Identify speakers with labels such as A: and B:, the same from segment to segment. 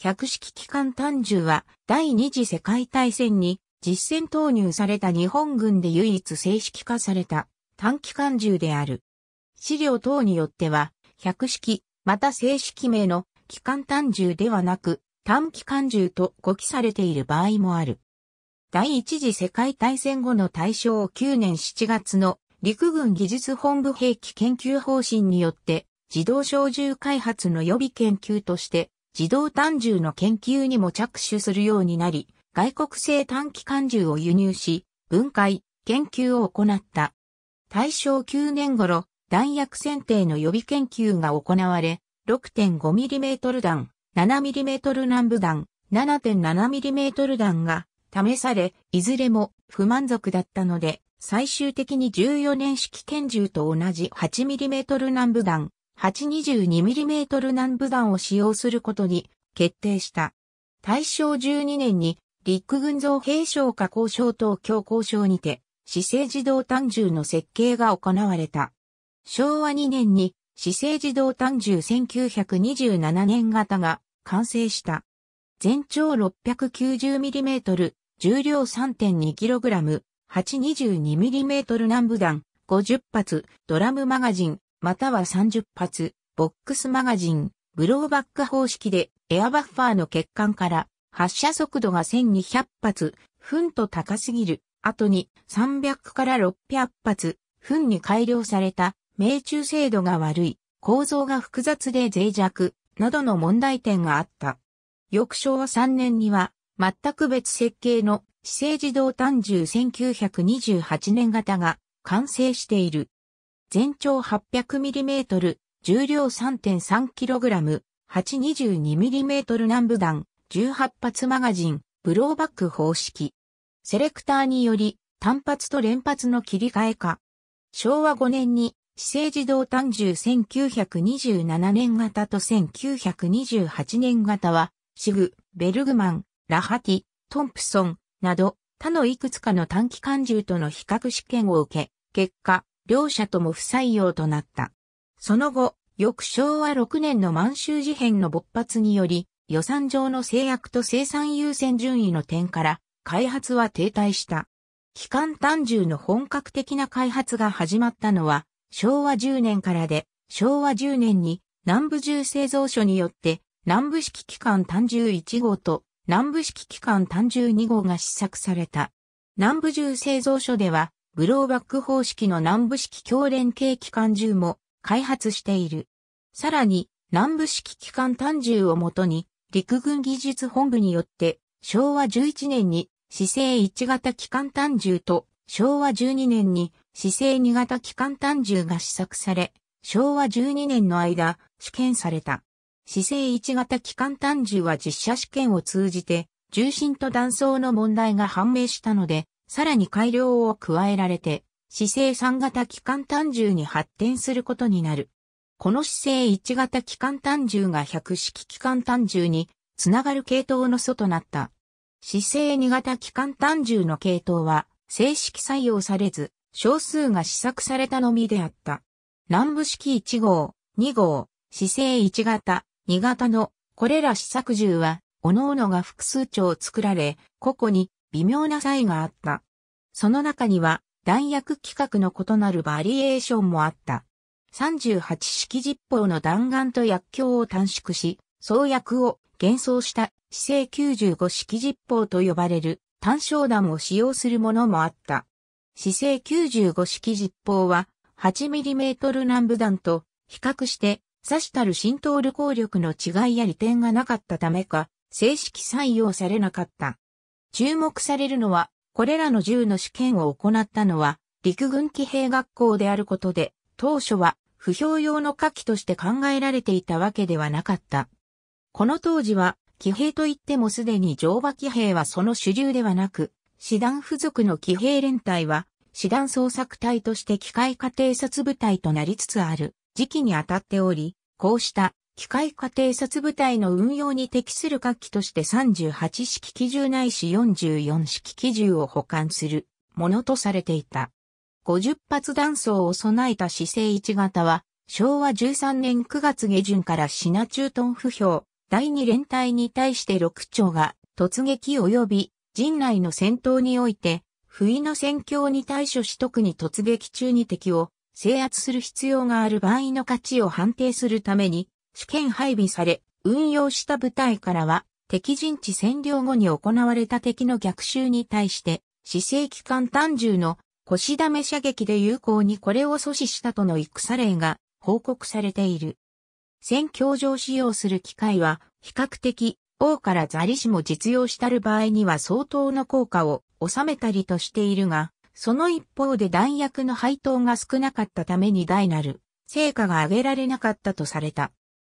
A: 百式機関単銃は第二次世界大戦に実戦投入された日本軍で唯一正式化された短機関銃である。資料等によっては、百式、また正式名の機関単銃ではなく、短機関銃と誤記されている場合もある。第一次世界大戦後の大正9年7月の陸軍技術本部兵器研究方針によって、自動小銃開発の予備研究として、自動単銃の研究にも着手するようになり、外国製短期間銃を輸入し、分解、研究を行った。大正9年頃、弾薬選定の予備研究が行われ、6.5mm 弾、7mm 南部弾、7.7mm 弾が試され、いずれも不満足だったので、最終的に14年式拳銃と同じ 8mm 南部弾、822mm 南部弾を使用することに決定した。大正12年に陸軍造兵省加工渉等強工渉にて、姿勢自動単銃の設計が行われた。昭和2年に姿勢自動単銃1927年型が完成した。全長 690mm、重量 3.2kg、822mm 南部弾、50発、ドラムマガジン、または30発、ボックスマガジン、ブローバック方式でエアバッファーの欠陥から発射速度が1200発、フンと高すぎる、後に300から600発、フンに改良された命中精度が悪い、構造が複雑で脆弱、などの問題点があった。翌昭和3年には、全く別設計の姿勢自動単銃1928年型が完成している。全長 800mm、重量 3.3kg、822mm 南部弾、18発マガジン、ブローバック方式。セレクターにより、単発と連発の切り替えか。昭和5年に、市政自動単銃1927年型と1928年型は、シグ、ベルグマン、ラハティ、トンプソン、など、他のいくつかの短期間銃との比較試験を受け、結果、両者とも不採用となった。その後、翌昭和6年の満州事変の勃発により、予算上の制約と生産優先順位の点から、開発は停滞した。機関単銃の本格的な開発が始まったのは、昭和10年からで、昭和10年に南部銃製造所によって、南部式機関単銃1号と南部式機関単銃2号が試作された。南部銃製造所では、ブローバック方式の南部式強連携機関銃も開発している。さらに、南部式機関単銃をもとに、陸軍技術本部によって、昭和11年に、姿勢1型機関単銃と、昭和12年に、姿勢2型機関単銃が試作され、昭和12年の間、試験された。姿勢1型機関単銃は実射試験を通じて、重心と弾層の問題が判明したので、さらに改良を加えられて、姿勢3型機関単銃に発展することになる。この姿勢1型機関単銃が百式機関単銃につながる系統の素となった。姿勢2型機関単銃の系統は正式採用されず、少数が試作されたのみであった。南部式1号、2号、姿勢1型、2型のこれら試作銃は、各々が複数丁作られ、個々に微妙な差異があった。その中には、弾薬規格の異なるバリエーションもあった。38式実法の弾丸と薬莢を短縮し、創薬を幻想した姿勢95式実法と呼ばれる単焦弾を使用するものもあった。姿勢95式実法は 8mm 南部弾と比較して刺したる浸透力効力の違いや利点がなかったためか正式採用されなかった。注目されるのは、これらの銃の試験を行ったのは、陸軍騎兵学校であることで、当初は不評用の火器として考えられていたわけではなかった。この当時は、騎兵といってもすでに乗馬騎兵はその主流ではなく、師団付属の騎兵連隊は、師団捜索隊として機械化偵察部隊となりつつある時期に当たっており、こうした機械化偵察部隊の運用に適する各機として38式機銃ないし44式機銃を保管するものとされていた。50発弾倉を備えた姿勢1型は、昭和13年9月下旬から品中中東不評、第2連隊に対して6丁が突撃及び陣内の戦闘において、不意の戦況に対処し特に突撃中に敵を制圧する必要がある場合の価値を判定するために、試験配備され、運用した部隊からは、敵陣地占領後に行われた敵の逆襲に対して、死生機関単銃の腰溜め射撃で有効にこれを阻止したとの戦例が報告されている。戦況上使用する機械は比較的王からザリ氏も実用したる場合には相当の効果を収めたりとしているが、その一方で弾薬の配当が少なかったために大なる成果が上げられなかったとされた。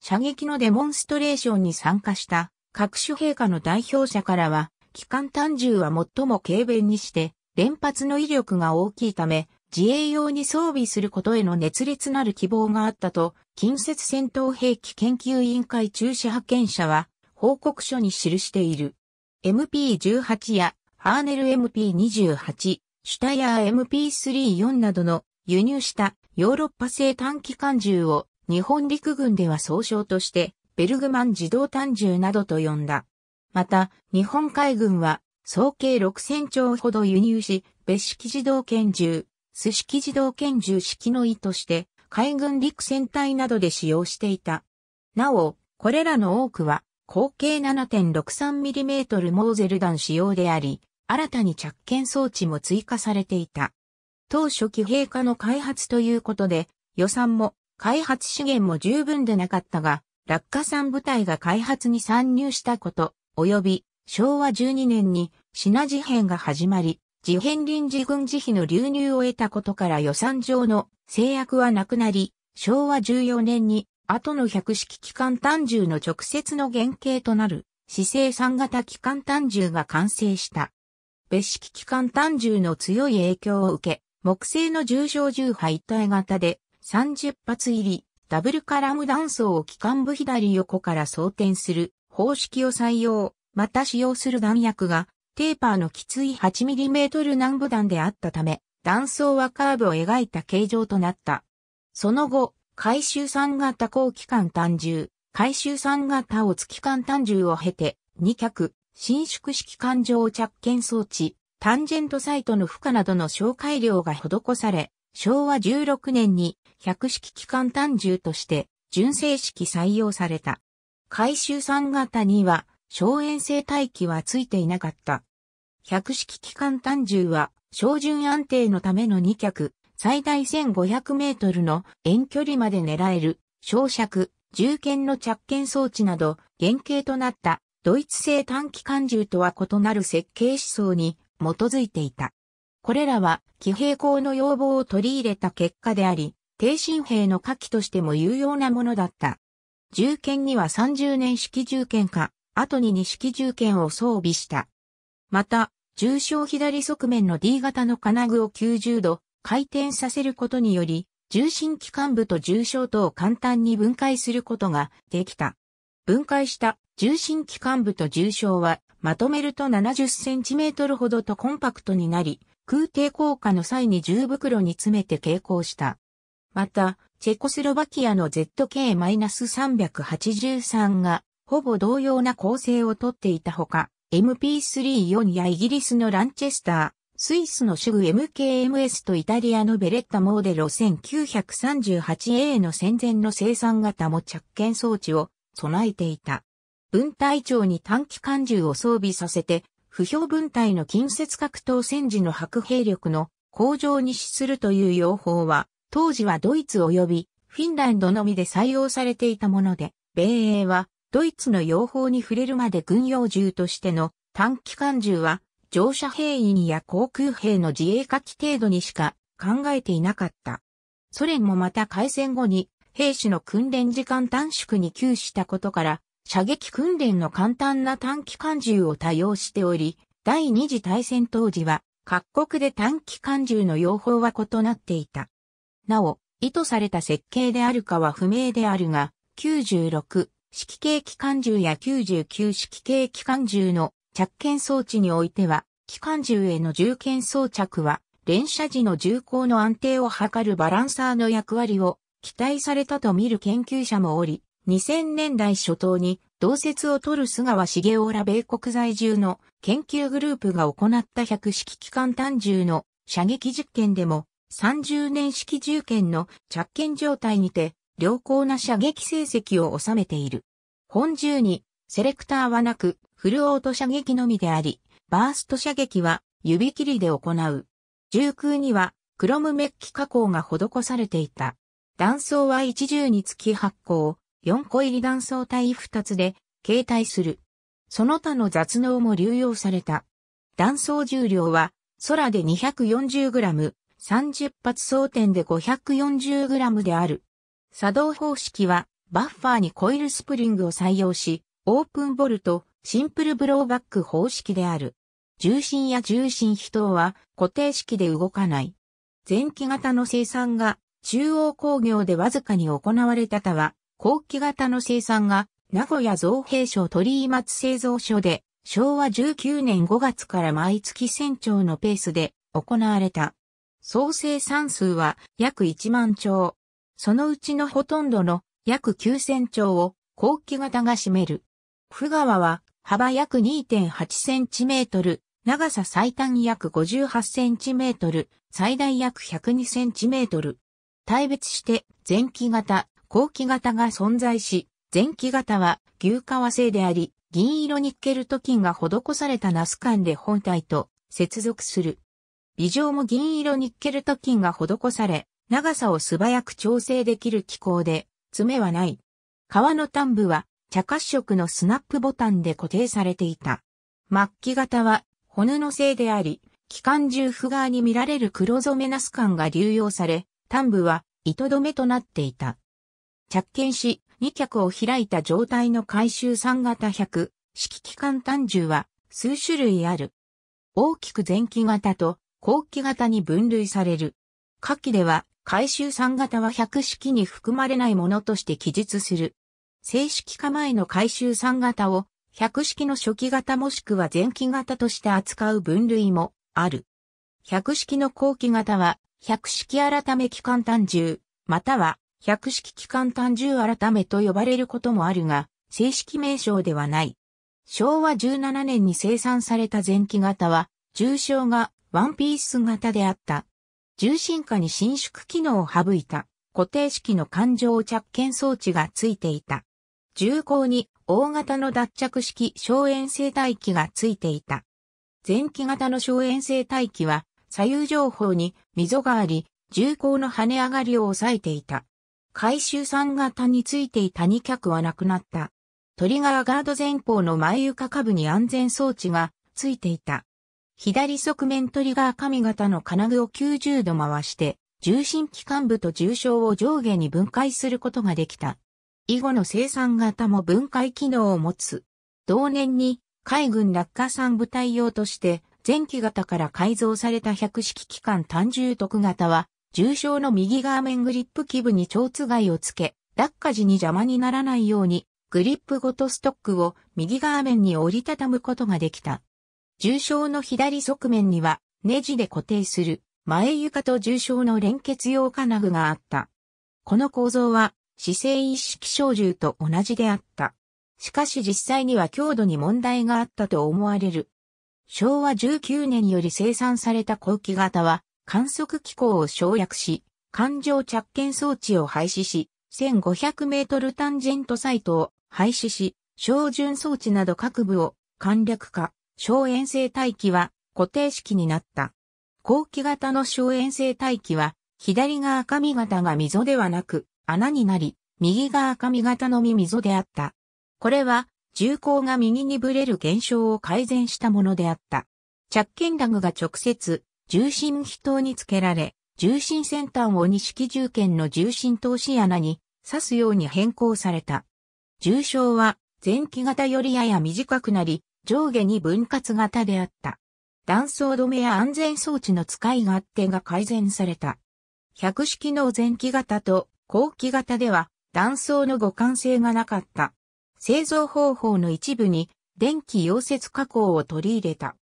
A: 射撃のデモンストレーションに参加した各種陛下の代表者からは、機関単銃は最も軽便にして、連発の威力が大きいため、自衛用に装備することへの熱烈なる希望があったと、近接戦闘兵器研究委員会中止派遣者は、報告書に記している。MP18 やハーネル MP28、シュタヤー MP34 などの輸入したヨーロッパ製短機関銃を日本陸軍では総称として、ベルグマン自動単銃などと呼んだ。また、日本海軍は、総計6000丁ほど輸入し、別式自動拳銃、ス式自動拳銃式の意として、海軍陸戦隊などで使用していた。なお、これらの多くは、口径 7.63mm モーゼル弾使用であり、新たに着剣装置も追加されていた。当初期兵化の開発ということで、予算も開発資源も十分でなかったが、落下産部隊が開発に参入したこと、及び昭和12年に品事変が始まり、事変臨時軍事費の流入を得たことから予算上の制約はなくなり、昭和14年に後の百式機関単銃の直接の原型となる、姿勢3型機関単銃が完成した。別式機関単銃の強い影響を受け、木製の重症銃配一体型で30発入り、ダブルカラム弾層を機関部左横から装填する方式を採用、また使用する弾薬がテーパーのきつい 8mm 南部弾であったため、弾層はカーブを描いた形状となった。その後、回収3型高機関単銃、回収3型を月間単銃を経て、2脚、伸縮式艦上着剣装置、タンジェントサイトの負荷などの紹介量が施され、昭和16年に百式機関単銃として、純正式採用された。回収3型には、小遠征待機はついていなかった。百式機関単銃は、照準安定のための2脚、最大1500メートルの遠距離まで狙える、照射、銃剣の着剣装置など、原型となった、ドイツ製短機関銃とは異なる設計思想に基づいていた。これらは、騎兵校の要望を取り入れた結果であり、低身兵の火器としても有用なものだった。銃剣には30年式銃剣か、後に2式銃剣を装備した。また、重傷左側面の D 型の金具を90度回転させることにより、重心機関部と重傷とを簡単に分解することができた。分解した重心機関部と重傷はまとめると 70cm ほどとコンパクトになり、空挺降下の際に重袋に詰めて蛍光した。また、チェコスロバキアの ZK-383 が、ほぼ同様な構成をとっていたほか、MP34 やイギリスのランチェスター、スイスの主グ MKMS とイタリアのベレッタモーデロ 1938A の戦前の生産型も着剣装置を備えていた。分隊長に短期間銃を装備させて、不評分隊の近接格闘戦時の白兵力の向上に資するという用法は、当時はドイツ及びフィンランドのみで採用されていたもので、米英はドイツの用法に触れるまで軍用銃としての短期間銃は乗車兵員や航空兵の自衛火器程度にしか考えていなかった。ソ連もまた開戦後に兵士の訓練時間短縮に窮したことから、射撃訓練の簡単な短期間銃を多用しており、第二次大戦当時は各国で短期間銃の用法は異なっていた。なお、意図された設計であるかは不明であるが、96式系機関銃や99式系機関銃の着剣装置においては、機関銃への銃剣装着は、連射時の銃口の安定を図るバランサーの役割を期待されたと見る研究者もおり、2000年代初頭に同説を取る菅川茂雄ら米国在住の研究グループが行った百式機関単銃の射撃実験でも30年式銃剣の着剣状態にて、良好な射撃成績を収めている。本銃に、セレクターはなく、フルオート射撃のみであり、バースト射撃は指切りで行う。銃空には、クロムメッキ加工が施されていた。弾倉は一銃につき発光、4個入り弾倉体2つで、携帯する。その他の雑能も流用された。弾倉重量は、空で 240g、30発装填で 540g である。作動方式は、バッファーにコイルスプリングを採用し、オープンボルト、シンプルブローバック方式である。重心や重心比等は固定式で動かない。前期型の生産が中央工業でわずかに行われたたは、後期型の生産が名古屋造兵廠鳥居松製造所で昭和19年5月から毎月船長のペースで行われた。総生産数は約1万兆。そのうちのほとんどの約9000兆を後期型が占める。富川は幅約2.8センチメートル、長さ最短約58センチメートル、最大約102センチメートル。対別して前期型、後期型が存在し、前期型は牛革製であり、銀色ニッケルト金が施されたナス管で本体と接続する。微状も銀色ニッケルト金が施され、長さを素早く調整できる機構で、爪はない。革の端部は茶褐色のスナップボタンで固定されていた。末期型は骨の製であり、機関銃譜側に見られる黒染めナス感が流用され、端部は糸止めとなっていた。着剣し、二脚を開いた状態の回収三型100、式機関単銃は数種類ある。大きく前期型と後期型に分類される。下記では、回収3型は100式に含まれないものとして記述する。正式化前の回収3型を、100式の初期型もしくは前期型として扱う分類もある。100式の後期型は、100式改め機関単重、または、100式機関単重改めと呼ばれることもあるが、正式名称ではない。昭和17年に生産された前期型は、重症がワンピース型であった。重心下に伸縮機能を省いた固定式の環状着剣装置がついていた。重厚に大型の脱着式小遠性帯機がついていた。前期型の小遠性帯機は左右情報に溝があり、重厚の跳ね上がりを抑えていた。回収3型についていた2脚はなくなった。トリガーガード前方の前床下部に安全装置がついていた。左側面トリガー上型の金具を90度回して、重心機関部と重傷を上下に分解することができた。以後の生産型も分解機能を持つ。同年に海軍落下産部隊用として前期型から改造された百式機関単重特型は重傷の右側面グリップ基部に蝶つがいをつけ、落下時に邪魔にならないようにグリップごとストックを右側面に折りたたむことができた。重症の左側面には、ネジで固定する前床と重症の連結用金具があった。この構造は姿勢意識小銃と同じであった。しかし実際には強度に問題があったと思われる。昭和19年より生産された後期型は観測機構を省略し、環状着検装置を廃止し、1500メートルタンジェントサイトを廃止し、照準装置など各部を簡略化。小遠征帯機は固定式になった。後期型の小遠征帯機は、左が赤み型が溝ではなく、穴になり、右が赤み型のみ溝であった。これは、銃口が右にぶれる現象を改善したものであった。着剣ラグが直接、重心飛頭につけられ、重心先端を二式銃剣の重心通し穴に刺すように変更された。重症は前期型よりやや短くなり、上下に分割型であった。断層止めや安全装置の使い勝手が改善された。百式の前期型と後期型では断層の互換性がなかった。製造方法の一部に電気溶接加工を取り入れた。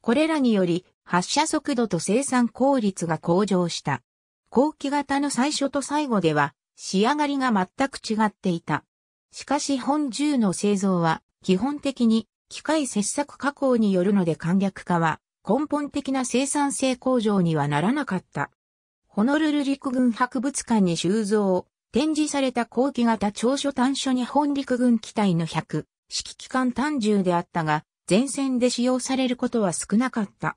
A: これらにより発射速度と生産効率が向上した。後期型の最初と最後では仕上がりが全く違っていた。しかし本10の製造は基本的に機械切削加工によるので簡略化は根本的な生産性向上にはならなかった。ホノルル陸軍博物館に収蔵、展示された後期型長所短所日本陸軍機体の100、指揮機関単銃であったが、前線で使用されることは少なかった。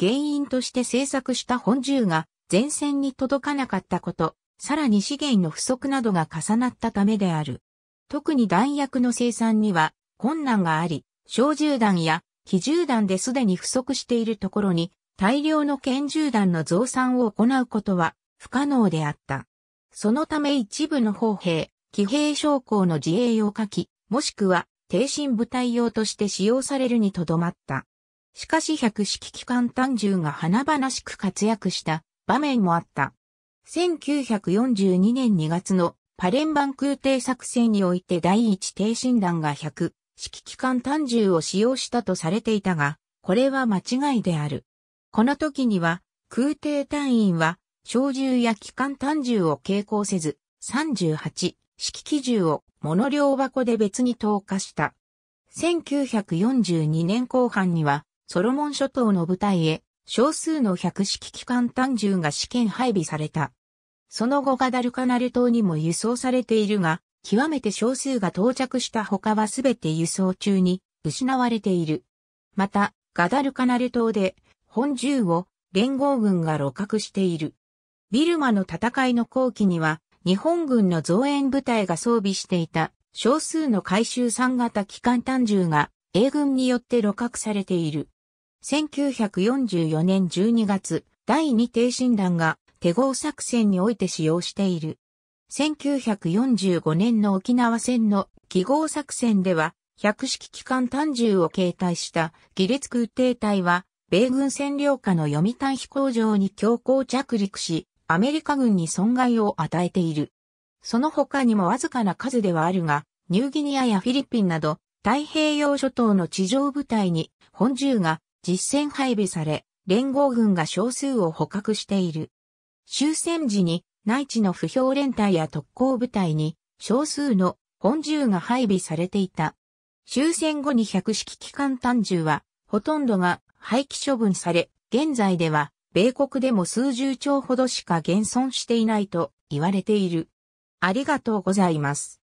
A: 原因として製作した本銃が前線に届かなかったこと、さらに資源の不足などが重なったためである。特に弾薬の生産には困難があり、小銃弾や機銃弾ですでに不足しているところに大量の拳銃弾の増産を行うことは不可能であった。そのため一部の砲兵、騎兵将校の自衛用火器、もしくは低身部隊用として使用されるにとどまった。しかし百式機関単銃が華々しく活躍した場面もあった。1942年2月のパレンバン空挺作戦において第一低身弾が100、揮機関単銃を使用したとされていたが、これは間違いである。この時には、空挺隊員は、小銃や機関単銃を携行せず、38、揮機銃を物量箱で別に投下した。1942年後半には、ソロモン諸島の部隊へ、少数の百式機関単銃が試験配備された。その後ガダルカナル島にも輸送されているが、極めて少数が到着した他はすべて輸送中に失われている。また、ガダルカナル島で本銃を連合軍が露獲している。ビルマの戦いの後期には日本軍の増援部隊が装備していた少数の回収3型機関単銃が英軍によって露獲されている。1944年12月、第2挺身団が手合作戦において使用している。1945年の沖縄戦の記号作戦では、百式機関単銃を携帯した亀裂空挺隊は、米軍占領下の読谷飛行場に強行着陸し、アメリカ軍に損害を与えている。その他にもわずかな数ではあるが、ニューギニアやフィリピンなど、太平洋諸島の地上部隊に本銃が実戦配備され、連合軍が少数を捕獲している。終戦時に内地の不評連隊や特攻部隊に少数の本銃が配備されていた。終戦後に百式機関単銃はほとんどが廃棄処分され、現在では米国でも数十兆ほどしか現存していないと言われている。ありがとうございます。